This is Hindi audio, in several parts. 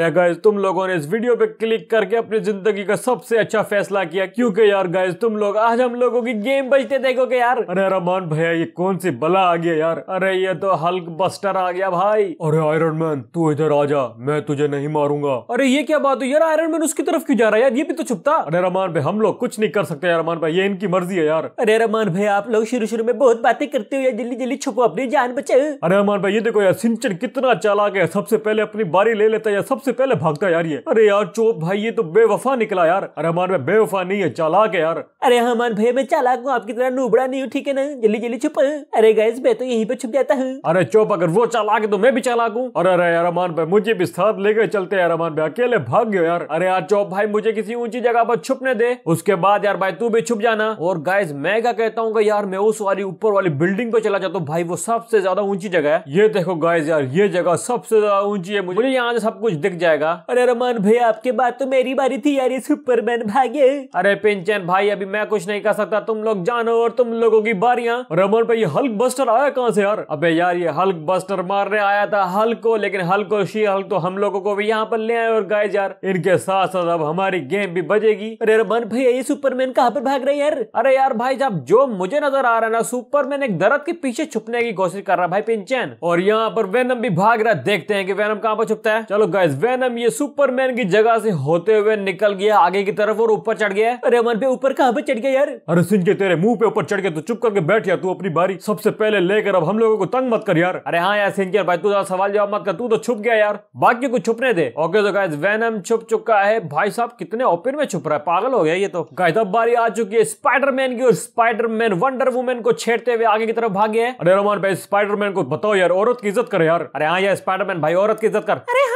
गाइज तुम लोगों ने इस वीडियो पे क्लिक करके अपनी जिंदगी का सबसे अच्छा फैसला किया क्योंकि यार गाइज तुम लोग आज हम लोगों की गेम बजते देखोगे यार अरे रमान भैया ये कौन सी बला आ गया यार अरे ये तो हल्क बस्टर आ गया भाई अरे आयरन मैन तू इधर आ जा मैं तुझे नहीं मारूंगा अरे ये क्या बात हो यार आयरन मैन उसकी तरफ क्यों जा रहा है यार ये भी तो छुपता अरे रमान भाई हम लोग कुछ नहीं कर सकते यार रमान भाई ये इनकी मर्जी है यार अरे रमान भाई आप लोग शुरू शुरू में बहुत बातें करते हो यार जल्दी जल्दी छुपो अपनी जान बचाओ अरे रमान भाई ये देखो यार सिंचन कितना चालाक है सबसे पहले अपनी बारी ले लेता है सबसे सबसे पहले भागता यार ये अरे यार चोप भाई ये तो बेवफा निकला यार अरे हमारे में बेवफा नहीं है चालाक है यार अरे हमान भाई मैं चालाक हूँ आपकी तरह नूबड़ा नहीं हूँ ठीक है ना जल्दी जल्दी छुप अरे गैस मैं तो यहीं पे छुप जाता हूँ अरे चोप अगर वो चालाक है तो मैं भी चालाक हूँ अरे अरे यार अमान भाई मुझे भी साथ लेकर चलते यार अमान भाई अकेले भाग गयो यार अरे यार चोप भाई मुझे किसी ऊंची जगह पर छुपने दे उसके बाद यार भाई तू भी छुप जाना और गैस मैं क्या कहता हूँ यार मैं उस वाली ऊपर वाली बिल्डिंग पे चला जाता हूँ भाई वो सबसे ज्यादा ऊंची जगह है ये देखो गाइस यार ये जगह सबसे ज्यादा ऊंची है मुझे यहाँ से सब कुछ दिख जाएगा अरे रमन भैया आपके बाद तो मेरी बारी थी यार सुपरमैन भागे अरे पिंचन भाई अभी मैं कुछ नहीं कर सकता तुम लोग जानो और तुम लोगों की बारियां रमन पे ये हल्क बस्टर आया कहाँ से यार अबे यार ये हल्क बस्टर मारने आया था हल्क को लेकिन हल्क और शी हल्क तो हम लोगों को भी यहाँ पर ले आए और गाय यार इनके साथ साथ अब हमारी गेम भी बजेगी अरे रमन भैया ये सुपरमैन कहाँ पर भाग रहे यार अरे यार भाई साहब जो मुझे नजर आ रहा है ना सुपरमैन एक दरद के पीछे छुपने की कोशिश कर रहा है भाई पिंचन और यहाँ पर वेनम भी भाग रहा है देखते हैं कि वेनम कहाँ पर छुपता है चलो गाइज वेनम ये सुपरमैन की जगह से होते हुए निकल गया आगे की तरफ और ऊपर चढ़ गया अरे अमन पे ऊपर कहा चढ़ गया यार अरे सुन के तेरे मुंह पे ऊपर चढ़ गया तो चुप करके बैठ गया तू अपनी बारी सबसे पहले लेकर अब हम लोगों को तंग मत कर यार अरे हाँ यार यार भाई तू सवाल जवाब मत कर तू तो छुप गया यार बाकी को छुपने दे ओके तो गाइज वेनम छुप चुका है भाई साहब कितने ओपन में छुप रहा है पागल हो गया ये तो गाइज अब बारी आ चुकी है स्पाइडरमैन की और स्पाइडरमैन वंडर वुमेन को छेड़ते हुए आगे की तरफ भागे अरे रोमान भाई स्पाइडरमैन को बताओ यार औरत की इज्जत कर यार अरे हाँ यार स्पाइडरमैन भाई औरत की इज्जत कर अरे हाँ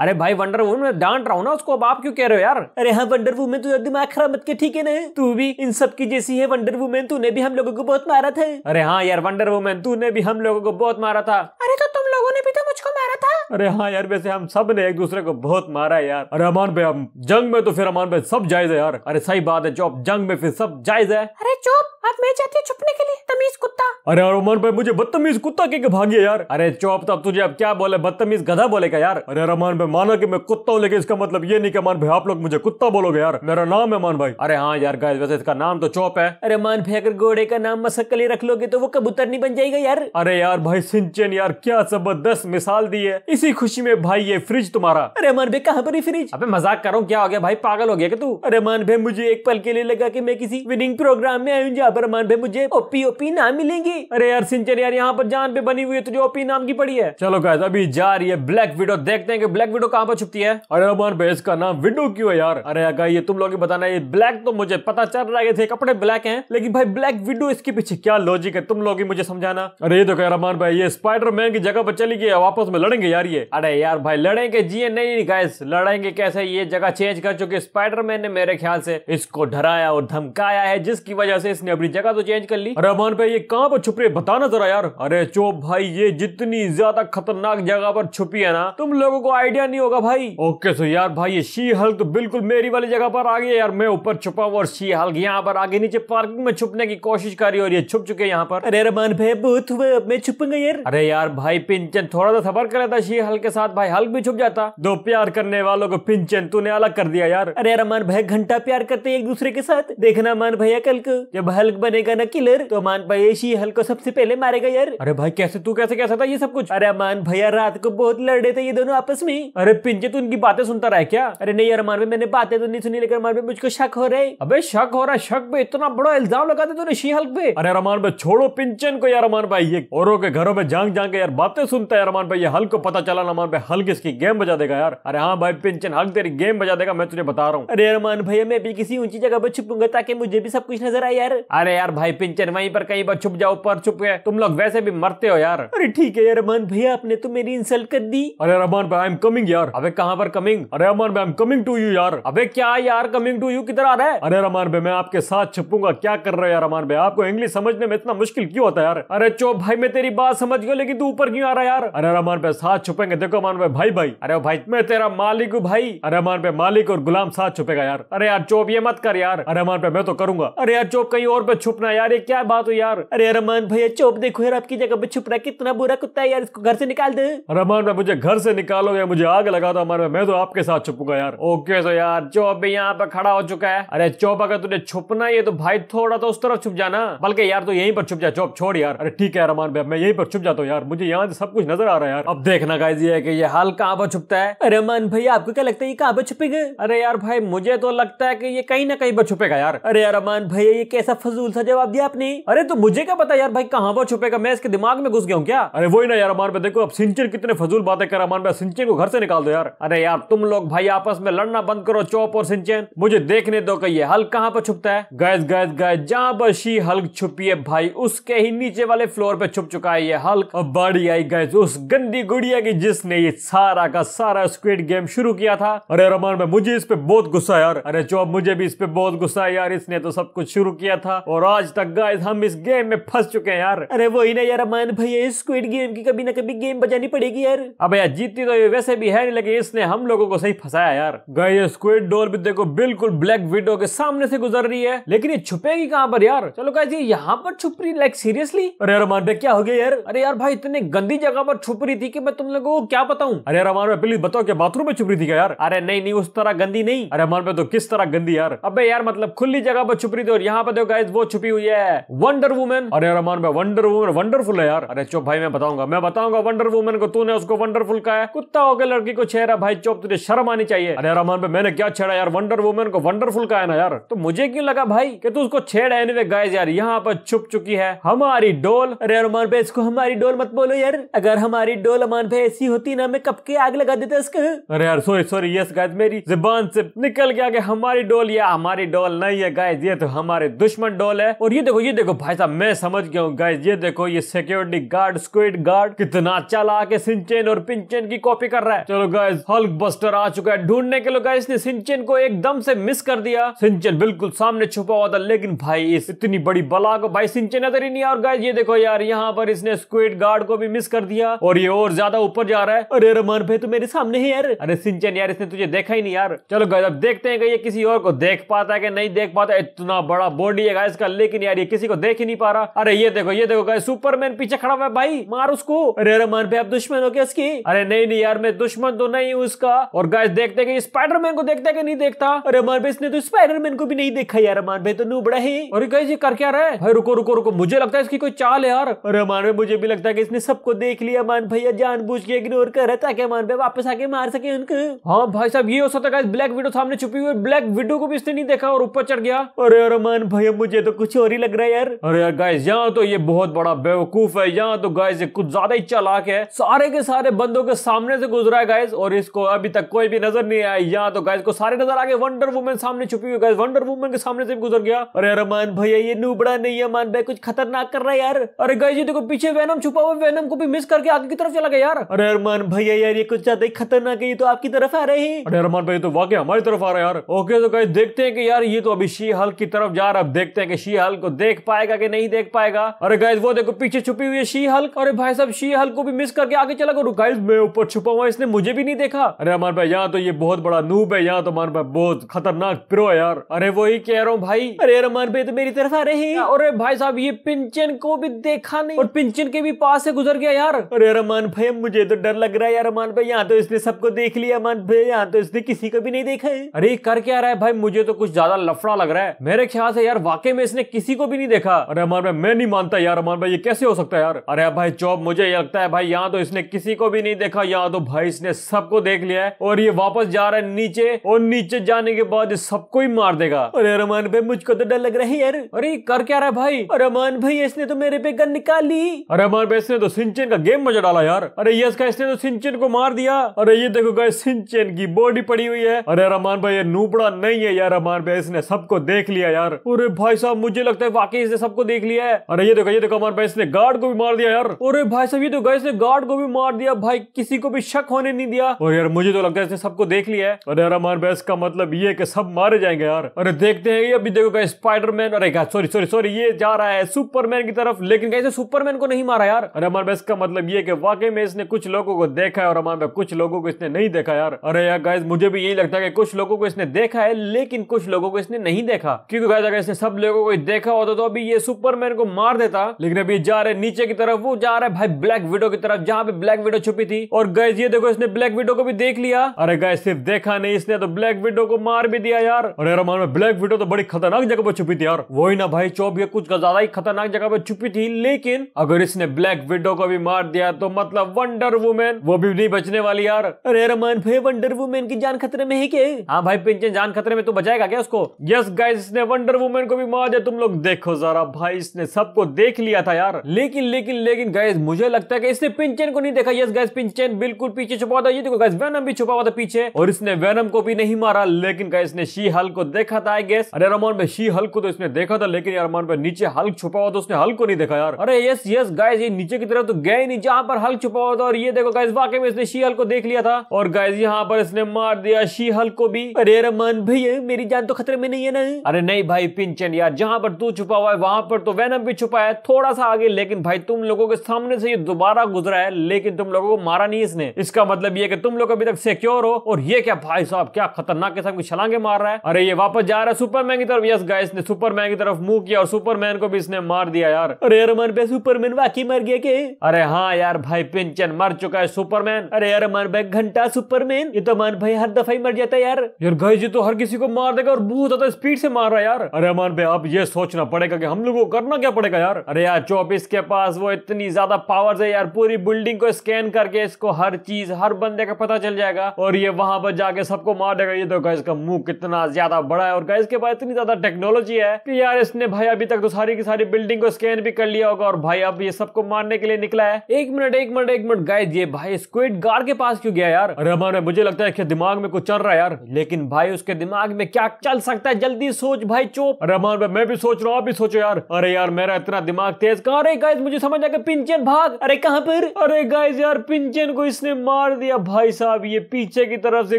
अरे भाई वंडर वुमन में डांट रहा हूँ ना उसको अब आप क्यों कह रहे हो यार अरे हाँ वंडर वुमन तू दिमाग खराब मत के ठीक है ना तू भी इन सब की जैसी है वंडर वुमन तूने भी हम लोगों को बहुत मारा था अरे हाँ यार वंडर वुमन तूने भी हम लोगों को बहुत मारा था अरे तो तुम लोगों ने भी तो मुझको मारा था अरे हाँ यार वैसे हम सब ने एक दूसरे को बहुत मारा है यार अरे अमान भाई हम जंग में तो फिर अमान भाई सब जायज है यार अरे सही बात है चौप जंग में फिर सब जायज है अरे चौप अब मैं चाहती हूँ छुपने के लिए तमीज कुत्ता अरे अमान भाई मुझे बदतमीज कुत्ता के भागे यार अरे चौप तो अब तुझे अब क्या बोले बदतमीज गधा बोलेगा यार अरे अमान भाई माना की मैं कुत्ता हूँ लेकिन इसका मतलब ये नहीं की अमान भाई आप लोग मुझे कुत्ता बोलोगे यार मेरा नाम है अमान भाई अरे हाँ यार गाय वैसे इसका नाम तो चौप है अरे अमान भाई अगर घोड़े का नाम मसक्कली रख लोगे तो वो कबूतर नहीं बन जाएगा यार अरे यार भाई सिंचन यार क्या जबरदस्त मिसाल दी है इसी खुशी में भाई ये फ्रिज तुम्हारा रहमान भाई कहाँ पर फ्रिज अबे मजाक करो क्या हो गया भाई पागल हो गया क्या तू रहमान भाई मुझे एक पल के लिए लगा कि मैं किसी विनिंग प्रोग्राम में आई जहाँ पर रहमान भाई मुझे ओपी ओपी नाम मिलेंगे अरे यार सिंचर यार यहाँ पर जान पे बनी हुई है तुझे ओपी नाम की पड़ी है चलो गाय अभी जा रही है ब्लैक विडो देखते हैं कि ब्लैक विडो कहाँ पर छुपती है अरे रहमान भाई इसका नाम विडो क्यों है यार अरे अगर ये तुम लोग बताना ये ब्लैक तो मुझे पता चल रहा है थे कपड़े ब्लैक हैं लेकिन भाई ब्लैक विडो इसके पीछे क्या लॉजिक है तुम लोग ही मुझे समझाना अरे ये तो कह रहमान भाई ये स्पाइडर मैन की जगह पर चली गई वापस में लड़ेंगे यार ये अरे यार भाई लड़ेंगे जिए नहीं गाइस लड़ेंगे कैसे ये जगह चेंज कर चुके स्पाइडरमैन ने मेरे ख्याल से इसको डराया और धमकाया है जिसकी वजह से इसने अपनी जगह तो चेंज कर ली रहमान भाई ये कहाँ पर छुप रहे बताना जरा यार अरे चोप भाई ये जितनी ज्यादा खतरनाक जगह पर छुपी है ना तुम लोगों को आइडिया नहीं होगा भाई ओके सो यार भाई ये शी हल तो बिल्कुल मेरी वाली जगह पर आ गई यार मैं ऊपर छुपा हुआ और शी हल यहाँ पर आगे नीचे पार्किंग में छुपने की कोशिश कर रही और ये छुप चुके यहाँ पर अरे रहमान भाई बहुत मैं छुपूंगा यार अरे यार भाई पिंचन थोड़ा सा सबर कर लेता शी हल्क के साथ भाई हल्क भी छुप जाता दो प्यार करने वालों को पिंचन तूने अलग कर दिया यार अरे रमान भाई घंटा प्यार करते एक दूसरे के साथ देखना मान भैया कल को जब हल्क बनेगा ना किलर तो मान भाई शी हल्क को सबसे पहले मारेगा यार अरे भाई कैसे तू कैसे कैसा था ये सब कुछ अरे अमान भैया रात को बहुत लड़े थे ये दोनों आपस में अरे पिंचे तू इनकी बातें सुनता रहा क्या अरे नहीं यार मान भाई मैंने बातें तो नहीं सुनी लेकिन मान भाई मुझको शक हो रहा है अबे शक हो रहा है शक पे इतना बड़ा इल्जाम लगा दे तूने शी हल्क पे अरे रमान भाई छोड़ो पिंचन को यार रमान भाई ये औरों के घरों में जांग के यार बातें सुनता है रमान भाई ये हल्क हल्क को पता चला ना मान भाई हल इसकी गेम बजा देगा यार अरे हाँ भाई पिंचन हल तेरी गेम बजा देगा मैं तुझे बता रहा हूँ अरे रमान भैया मैं भी किसी ऊंची जगह पर छुपूंगा ताकि मुझे भी सब कुछ नजर आए यार अरे यार भाई पिंचन वहीं पर कहीं पर छुप जाओ पर छुप गए तुम लोग वैसे भी मरते हो यार अरे ठीक है अरमान भैया आपने तो मेरी इंसल्ट कर दी अरे अरमान भाई आई एम कमिंग यार अबे कहाँ पर कमिंग अरे रमान भाई I am coming to you यार अबे क्या यार कमिंग टू यू किधर आ रहा है अरे रमान भाई मैं आपके साथ छुपूंगा क्या कर रहे हो यार अरमान भाई आपको इंग्लिश समझने में इतना मुश्किल क्यों होता है यार अरे चो भाई मैं तेरी बात समझ गया लेकिन तू ऊपर क्यों आ रहा है यार अरे रमान पे साथ छुपेंगे देखो मान पे भाई भाई अरे भाई मैं तेरा मालिक हूँ भाई अरे मान पे मालिक और गुलाम साथ छुपेगा यार अरे यार चोप ये मत कर यार अरे मान पे मैं तो करूंगा अरे यार चोप कहीं और पे छुपना यार ये क्या बात हो यार अरे रमान भैया चोप देखो यार आपकी जगह पे छुप रहा कितना बुरा कुत्ता है यार इसको घर से निकाल दे रमान भाई मुझे घर से निकालो या मुझे आग लगा दो हमारे मैं तो आपके साथ छुपूंगा यार ओके तो यार चोप भी यहाँ पे खड़ा हो चुका है अरे चोप अगर तुझे छुपना है तो भाई थोड़ा तो उस तरफ छुप जाना बल्कि यार तो यहीं पर छुप जा चोप छोड़ यार अरे ठीक है रमान भाई मैं यहीं पर छुप जाता हूँ यार मुझे यहाँ से सब कुछ नजर आ रहा है यार अब देखना गाइज ये कि ये हाल कहाँ पर छुपता है अरे मन भाई आपको क्या लगता है ये कहाँ पर छुपेगा अरे यार भाई मुझे तो लगता है कि ये कहीं ना कहीं पर छुपेगा यार अरे यार अमान भाई ये कैसा फजूल सा जवाब दिया आपने अरे तो मुझे क्या पता यार भाई कहाँ पर छुपेगा मैं इसके दिमाग में घुस गया हूँ क्या अरे वही ना यार अमान भाई देखो अब सिंचर कितने फजूल बातें कर अमान भाई सिंचन को घर से निकाल दो यार अरे यार तुम लोग भाई आपस में लड़ना बंद करो चौप और सिंचन मुझे देखने दो कि ये हल कहाँ पर छुपता है गैस गैस गैस जहाँ पर शी हल्क छुपी है भाई उसके ही नीचे वाले फ्लोर पे छुप चुका है ये हल्क और बड़ी आई गैस उस गंदी गुड़िया की जिसने ये सारा का सारा स्क्विड गेम शुरू किया था अरे रमान भाई मुझे इस पे बहुत गुस्सा यार अरे जो मुझे भी इस पे बहुत गुस्सा यार इसने तो सब कुछ शुरू किया था और आज तक गाइस हम इस गेम में फंस चुके हैं यार अरे वही ना यार रमान भैया इस स्क्विड गेम की कभी ना कभी गेम बजानी पड़ेगी यार अब यार जीती तो ये वैसे भी है नहीं लेकिन इसने हम लोगों को सही फंसाया यार गई ये स्क्विड डोर भी देखो बिल्कुल ब्लैक विडो के सामने से गुजर रही है लेकिन ये छुपेगी कहाँ पर यार चलो गाइस ये यहाँ पर छुप रही लाइक सीरियसली अरे रमान भाई क्या हो गया यार अरे यार भाई इतने गंदी जगह पर छुप रही थी कि मैं तुम लोगों को क्या बताऊं अरे यार हमारे प्लीज बताओ क्या बाथरूम में छुप रही थी क्या यार अरे नहीं नहीं उस तरह गंदी नहीं अरे हमारे तो किस तरह गंदी यार अबे यार मतलब खुली जगह पर छुप रही थी और यहाँ पे देखो गाइस वो छुपी हुई है वंडर वुमन अरे यार हमारे वंडर वुमन वंडरफुल है यार अरे चुप भाई मैं बताऊंगा मैं बताऊंगा वंडर वुमन को तूने उसको वंडरफुल कहा है कुत्ता होकर लड़की को छेड़ा भाई चुप तुझे शर्म आनी चाहिए अरे यार हमारे मैंने क्या छेड़ा यार वंडर वुमन को वंडरफुल कहा है ना यार तो मुझे क्यों लगा भाई कि तू उसको छेड़ा एनीवे गाइस यार यहाँ पर छुप चुकी है हमारी डोल अरे अमर इसको हमारी डोल मत बोलो यार अगर हमारी डोल सलमान भाई ऐसी होती ना मैं कब के आग लगा देता इसके अरे यार सॉरी सॉरी यस गाइस मेरी जबान से निकल गया कि हमारी डोल या हमारी डोल नहीं है गाइस ये तो हमारे दुश्मन डोल है और ये देखो ये देखो भाई साहब मैं समझ गया हूँ गाइस ये देखो ये सिक्योरिटी गार्ड स्क्विड गार्ड कितना चला के सिंचेन और पिंचेन की कॉपी कर रहा है चलो गाइस हल्क बस्टर आ चुका है ढूंढने के लिए गाइस ने सिंचेन को एकदम से मिस कर दिया सिंचेन बिल्कुल सामने छुपा हुआ था लेकिन भाई इस इतनी बड़ी बला को भाई सिंचेन नजर ही नहीं और गाइस ये देखो यार यहाँ पर इसने स्क्विड गार्ड को भी मिस कर दिया और ये और ज्यादा ऊपर जा रहा है अरे रमान भाई तो मेरे सामने है यार अरे सिंचन यार इसने तुझे देखा ही नहीं यार चलो गाइस अब देखते हैं कि ये किसी और को देख पाता है कि नहीं देख पाता इतना बड़ा बॉडी है गाइस का लेकिन यार ये किसी को देख ही नहीं पा रहा अरे ये देखो ये देखो गाइस सुपरमैन पीछे खड़ा हुआ है भाई मार उसको अरे रमान भाई अब दुश्मन हो गया उसकी अरे नहीं नहीं यार मैं दुश्मन तो नहीं हूँ उसका और गाइस देखते कि स्पाइडरमैन को देखते है कि नहीं देखता अरे रमान भाई इसने तो स्पाइडरमैन को भी नहीं देखा यार रमान भाई तो नूबड़ा ही और गाइस ये कर क्या रहा है रुको रुको रुको मुझे लगता है इसकी कोई चाल है यार अरे रमान भाई मुझे भी लगता है कि इसने सबको देख लिया मान भैया जानबूझ के इग्नोर कर रहा था मान पे वापस आके मार सके उनको हाँ भाई साहब ये हो सकता है ब्लैक विडो सामने छुपी हुई ब्लैक विडो को भी इसने नहीं देखा और ऊपर चढ़ गया अरे यार मान भाई मुझे तो कुछ और ही लग रहा है यार अरे यार गाइस यहाँ तो ये बहुत बड़ा बेवकूफ है यहाँ तो गाइस ये कुछ ज्यादा ही चालाक है सारे के सारे बंदों के सामने से गुजरा है गाइस और इसको अभी तक कोई भी नजर नहीं आया यहाँ तो गाइस को सारे नजर आ गए वंडर वुमेन सामने छुपी हुई गाइस वंडर वुमेन के सामने से भी गुजर गया अरे यार मान भैया ये नूबड़ा नहीं है मान भाई कुछ खतरनाक कर रहा है यार अरे गाइस ये देखो पीछे वेनम छुपा हुआ वेनम को भी मिस करके आगे की तरफ चला गए यार अरे अरमान भैया यार ये कुछ ज्यादा ही खतरनाक है ये तो आपकी तरफ आ रहे हैं अरे अरमान भाई तो वाकई हमारी तरफ आ रहा है यार ओके तो कहीं देखते हैं कि यार ये तो अभी शी हल की तरफ जा रहा है अब देखते हैं कि शी हल को देख पाएगा कि नहीं देख पाएगा अरे गाइज वो देखो पीछे छुपी हुई है शी हल्क अरे भाई साहब शी हल्क को भी मिस करके आगे चला करो गाइज मैं ऊपर छुपा हुआ इसने मुझे भी नहीं देखा अरे अरमान भाई यहाँ तो ये बहुत बड़ा नूब है यहाँ तो अरमान भाई बहुत खतरनाक प्रो है यार अरे वही कह रहा हूँ भाई अरे अरमान भाई तो मेरी तरफ आ रहे हैं अरे भाई साहब ये पिंचन को भी देखा नहीं और पिंचन के भी पास से गुजर गया यार अरे अरमान भाई अब मुझे तो डर लग रहा है यार अमान भाई यहाँ तो इसने सबको देख लिया अमान भाई यहाँ तो इसने किसी को भी नहीं देखा है अरे कर क्या रहा है भाई मुझे तो कुछ ज्यादा लफड़ा लग रहा है मेरे ख्याल से यार वाकई में इसने किसी को भी नहीं देखा अरे अमान भाई मैं नहीं मानता यार अमान भाई ये कैसे हो सकता है यार अरे भाई चौब मुझे ये लगता है भाई यहाँ तो इसने किसी को भी नहीं देखा यहाँ तो भाई इसने सबको देख लिया है और ये वापस जा रहा है नीचे और नीचे जाने के बाद सबको ही मार देगा अरे रमान भाई मुझको तो डर लग रहा है यार अरे कर क्या रहा है भाई रमान भाई इसने तो मेरे पे गन निकाली अरे अमान भाई इसने तो सिंचन का गेम मजा डाला यार यार अरे यस का इसने तो सिंचन को मार दिया अरे ये देखो गाय सिंचन की बॉडी पड़ी हुई है अरे रमान भाई ये नूपड़ा नहीं है यार रमान भाई इसने सबको देख लिया यार अरे भाई साहब मुझे लगता है वाकई इसने सबको देख लिया है अरे ये देखो ये देखो रमान भाई इसने गार्ड को भी मार दिया यार अरे भाई साहब ये तो गाइस ने गार्ड को भी मार दिया भाई किसी को भी शक होने नहीं दिया और यार मुझे तो लगता है इसने सबको देख लिया है अरे रमान भाई इसका मतलब ये है कि सब मारे जाएंगे यार अरे देखते हैं ये अभी देखो गाइस स्पाइडरमैन अरे सॉरी सॉरी सॉरी ये जा रहा है सुपरमैन की तरफ लेकिन कैसे सुपरमैन को नहीं मारा यार अरे रमान भाई इसका मतलब ये कि वाकई में इसने कुछ लोगों को देखा है और हमारे कुछ लोगों को इसने नहीं देखा यार अरे यार गाइज मुझे भी यही लगता है कि कुछ लोगों को इसने देखा है लेकिन कुछ लोगों को इसने नहीं देखा क्योंकि गाइज अगर इसने सब लोगों को देखा होता तो अभी ये सुपरमैन को मार देता लेकिन अभी जा रहे नीचे की तरफ वो जा रहा है भाई ब्लैक विडो की तरफ जहाँ पे ब्लैक विडो छुपी थी और गैस ये देखो इसने ब्लैक विडो को भी देख लिया अरे गाय सिर्फ देखा नहीं इसने तो ब्लैक विडो को मार भी दिया यार और यार मान ब्लैक विडो तो बड़ी खतरनाक जगह पर छुपी थी यार वही ना भाई चौब कुछ ज्यादा ही खतरनाक जगह पर छुपी थी लेकिन अगर इसने ब्लैक विडो को भी मार दिया तो मतलब था वंडर वुमेन वो भी नहीं बचने वाली यार अरे रमान भाई वंडर वुमेन की जान खतरे में है क्या हाँ भाई पिंचन जान खतरे में तू तो बचाएगा क्या उसको यस गाइस इसने वंडर वुमेन को भी मार दिया तुम लोग देखो जरा भाई इसने सबको देख लिया था यार लेकिन लेकिन लेकिन गाइस मुझे लगता है कि इसने पिंचन को नहीं देखा यस गाइस पिंचन बिल्कुल पीछे छुपा था ये देखो गाइस वेनम भी छुपा हुआ था पीछे और इसने वेनम को भी नहीं मारा लेकिन गाइस ने शी हल को देखा था आई गेस अरे रमान भाई शी हल को तो इसने देखा था लेकिन यार रमान भाई नीचे हल्क छुपा हुआ था तो उसने हल्क को नहीं देखा यार अरे यस यस गाइस ये नीचे की तरफ तो गए नहीं जहां पर हल्क बहुत और ये देखो गाइज वाकई में इसने शीहल को देख लिया था और गाइज यहाँ पर इसने मार दिया शीहल को भी अरे रमन भैया मेरी जान तो खतरे में नहीं है ना अरे नहीं भाई पिंचन यार जहाँ पर तू छुपा हुआ है वहां पर तो वैनम भी छुपा है थोड़ा सा आगे लेकिन भाई तुम लोगों के सामने से ये दोबारा गुजरा है लेकिन तुम लोगों को मारा नहीं इसने इसका मतलब ये कि तुम लोग अभी तक सिक्योर हो और ये क्या भाई साहब क्या खतरनाक किस्म की छलांगे मार रहा है अरे ये वापस जा रहा है सुपरमैन की तरफ यस गाइस ने सुपरमैन की तरफ मुंह किया और सुपरमैन को भी इसने मार दिया यार अरे रमन पे सुपरमैन वाकई मर गया के अरे हाँ यार भाई क्विंचन मर चुका है सुपरमैन अरे यार अमान भाई घंटा सुपरमैन ये तो अमान भाई हर दफा ही मर जाता है यार यार गई जी तो हर किसी को मार देगा और बहुत ज्यादा स्पीड से मार रहा है यार अरे अमान भाई अब ये सोचना पड़ेगा कि हम लोगों को करना क्या पड़ेगा यार अरे यार चौबीस के पास वो इतनी ज्यादा पावर है यार पूरी बिल्डिंग को स्कैन करके इसको हर चीज हर बंदे का पता चल जाएगा और ये वहां पर जाके सबको मार देगा ये तो गाइस का मुंह कितना ज्यादा बड़ा है और गाइस के पास इतनी ज्यादा टेक्नोलॉजी है कि यार इसने भाई अभी तक तो सारी की सारी बिल्डिंग को स्कैन भी कर लिया होगा और भाई अब ये सबको मारने के लिए निकला है एक मिनट एक मिनट एक मिनट गाइस ये भाई स्क्विड गार्ड के पास क्यों गया यार अरे हमारे मुझे लगता है कि दिमाग में कुछ चल रहा है यार लेकिन भाई उसके दिमाग में क्या चल सकता है जल्दी सोच भाई चुप अरे हमारे भाई मैं भी सोच रहा हूँ आप भी सोचो यार अरे यार मेरा इतना दिमाग तेज कहा अरे गाइस मुझे समझ आ गया पिंचन भाग अरे कहाँ पर अरे गाइस यार पिंचन को इसने मार दिया भाई साहब ये पीछे की तरफ से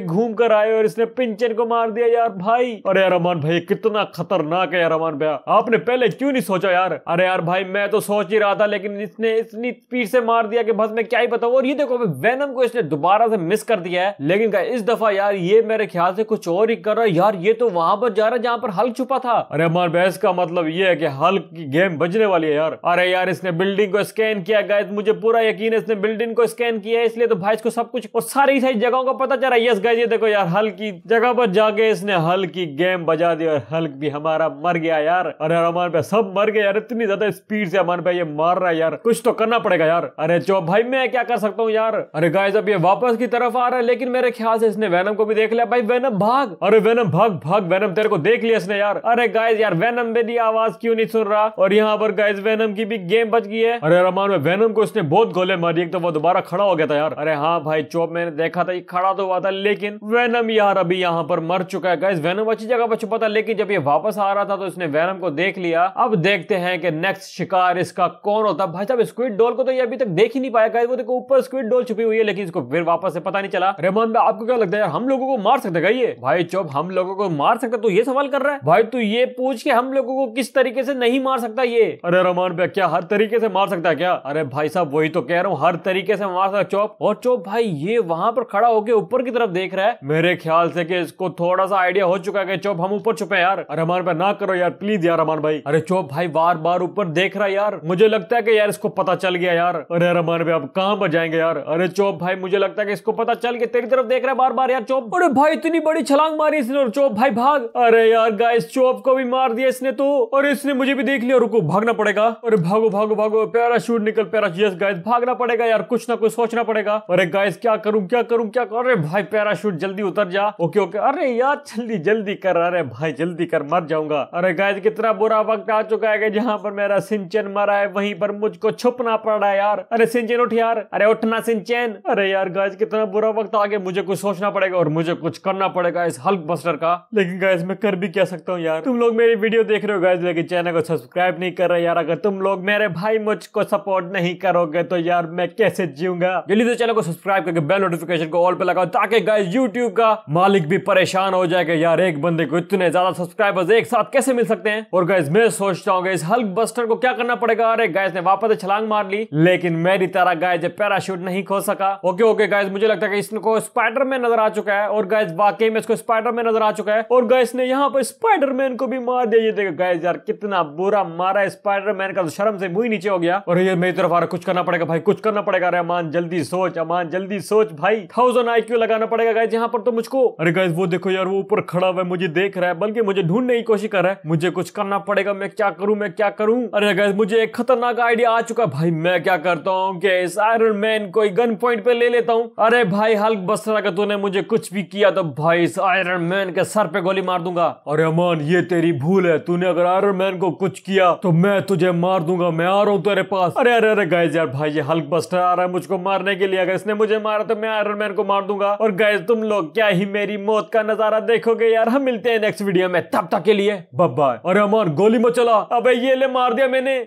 घूम कर आए और इसने पिंचन को मार दिया यार भाई अरे यार अमान भाई कितना खतरनाक है यार अमान भैया आपने पहले क्यों नहीं सोचा यार अरे यार भाई मैं तो सोच ही रहा था लेकिन इसने इतनी स्पीड से मार दिया कि बस मैं मैं क्या ही बताऊं और ये देखो अभी वेनम को इसने दोबारा से मिस कर दिया है लेकिन का इस दफा यार ये मेरे ख्याल से कुछ और ही कर रहा है यार ये तो वहां पर जा रहा है जहां पर हल्क छुपा था अरे अमर बहस का मतलब ये है कि हल्क की गेम बजने वाली है यार अरे यार इसने बिल्डिंग को स्कैन किया गाइस मुझे पूरा यकीन है इसने बिल्डिंग को स्कैन किया है इसलिए तो भाई इसको सब कुछ और सारी सारी जगहों का पता चल रहा है यस गाय देखो यार हल की जगह पर जाके इसने हल की गेम बजा दी और हल्क भी हमारा मर गया यार अरे हमारे भाई सब मर गए यार इतनी ज्यादा स्पीड से हमारे भाई ये मार रहा है यार कुछ तो करना पड़ेगा यार अरे चो भाई मैं क्या कर सकता हूँ यार अरे गाइस अब ये वापस की तरफ आ रहा है लेकिन मेरे ख्याल से इसने वैनम को भी देख लिया भाई वैनम भाग अरे वैनम भाग भाग वैनम तेरे को देख लिया इसने यार अरे गाइस यार वैनम मेरी आवाज क्यों नहीं सुन रहा और यहाँ पर गाइस वैनम की भी गेम बच गई है अरे रमान में वैनम को इसने बहुत गोले मारी एक तो वो दोबारा खड़ा हो गया था यार अरे हाँ भाई चौप मैंने देखा था खड़ा तो हुआ था लेकिन वैनम यार अभी यहाँ पर मर चुका है गाइस वैनम अच्छी जगह पर छुपा था लेकिन जब ये वापस आ रहा था तो इसने वैनम को देख लिया अब देखते हैं कि नेक्स्ट शिकार इसका कौन होता भाई साहब स्क्विड डॉल को तो ये अभी तक देख ही नहीं पाया गाइस वो देखो ऊपर स्क्विड डोल छुपी हुई है लेकिन इसको फिर वापस से पता नहीं चला रहमान भाई आपको क्या लगता है हम लोगों को मार सकता है ये भाई चौब हम लोगों को मार सकता तो ये सवाल कर रहा है भाई तू ये पूछ के हम लोगों को किस तरीके से नहीं मार सकता ये अरे रहमान भाई क्या हर तरीके से मार सकता है क्या अरे भाई साहब वही तो कह रहा हूँ हर तरीके से मार सकता चौप और चौप भाई ये वहां पर खड़ा होकर ऊपर की तरफ देख रहा है मेरे ख्याल से कि इसको थोड़ा सा आइडिया हो चुका है कि चौप हम ऊपर छुपे यार अरे हमारे भाई ना करो यार प्लीज यार अमान भाई अरे चौप भाई बार बार ऊपर देख रहा है यार मुझे लगता है कि यार इसको पता चल गया यार अरे अरे भाई अब अब कहां बजाएंगे यार अरे चोप भाई मुझे लगता है कि इसको पता चल के तेरी तरफ देख रहा है बार बार यार चोप अरे भाई इतनी बड़ी छलांग मारी इसने और चोप भाई भाग अरे यार गाइस चोप को भी मार दिया इसने तो और इसने मुझे भी देख लिया रुको भागना पड़ेगा अरे भागो भागो भागो पैराशूट निकल पैरा यस गाइस भागना पड़ेगा यार कुछ ना कुछ सोचना पड़ेगा अरे गाइस क्या करूं क्या करूं क्या करूं अरे भाई पैराशूट जल्दी उतर जा ओके ओके अरे यार जल्दी जल्दी कर अरे भाई जल्दी कर मर जाऊंगा अरे गाइस कितना बुरा वक्त आ चुका है जहां पर मेरा सिंचन मरा है वहीं पर मुझको छुपना पड़ रहा है यार अरे सिंचन उठ उठ यार अरे उठना सिंचैन अरे यार गाइस कितना बुरा वक्त आ गया मुझे कुछ सोचना पड़ेगा और मुझे कुछ करना पड़ेगा इस हल्क बस्टर का लेकिन गाइस मैं कर भी क्या सकता हूँ यार तुम लोग मेरी वीडियो देख रहे हो गाइस लेकिन चैनल को सब्सक्राइब नहीं कर रहे यार अगर तुम लोग मेरे भाई मुझको सपोर्ट नहीं करोगे तो यार मैं कैसे जीऊंगा जल्दी से चैनल को सब्सक्राइब करके बेल नोटिफिकेशन को ऑल पे लगाओ ताकि गाइस यूट्यूब का मालिक भी परेशान हो जाएगा यार एक बंदे को इतने ज्यादा सब्सक्राइबर्स एक साथ कैसे मिल सकते हैं और गाइज मैं सोचता हूँ इस हल्क बस्टर को क्या करना पड़ेगा अरे गाइज ने वापस छलांग मार ली लेकिन मेरी तरह गाइज ये पैराशूट नहीं खोल सका ओके ओके गाइज मुझे लगता है कि इसको स्पाइडरमैन नजर आ चुका है और गाइज वाकई में इसको स्पाइडरमैन नजर आ चुका है और गाइज ने यहाँ पर स्पाइडरमैन को भी मार दिया ये देखो गाइज यार कितना बुरा मारा है स्पाइडरमैन का तो शर्म से मुंह नीचे हो गया और ये मेरी तरफ आ रहा कुछ करना पड़ेगा भाई कुछ करना पड़ेगा अरे अमान जल्दी सोच अमान जल्दी सोच भाई थाउजेंड आई लगाना पड़ेगा गाइज यहाँ पर तो मुझको अरे गाइज वो देखो यार वो ऊपर खड़ा हुआ मुझे देख रहा है बल्कि मुझे ढूंढने की कोशिश कर रहा है मुझे कुछ करना पड़ेगा मैं क्या करूं मैं क्या करूं अरे गाइज मुझे एक खतरनाक आइडिया आ चुका है भाई मैं क्या करता हूँ कि इस इस आयरन मैन को गन पॉइंट पे ले लेता हूँ अरे भाई हल्क बसरा का तूने मुझे कुछ भी किया तो भाई इस आयरन मैन के सर पे गोली मार दूंगा अरे अमान ये तेरी भूल है तूने अगर आयरन मैन को कुछ किया तो मैं तुझे मार दूंगा मैं आ रहा हूँ तेरे पास अरे अरे अरे गाइज यार भाई ये हल्क बस्टर आ रहा है मुझको मारने के लिए अगर इसने मुझे मारा तो मैं आयरन मैन को मार दूंगा और गाइज तुम लोग क्या ही मेरी मौत का नजारा देखोगे यार हम मिलते हैं नेक्स्ट वीडियो में तब तक के लिए बब्बा अरे अमान गोली मचला चला अबे ये ले मार दिया मैंने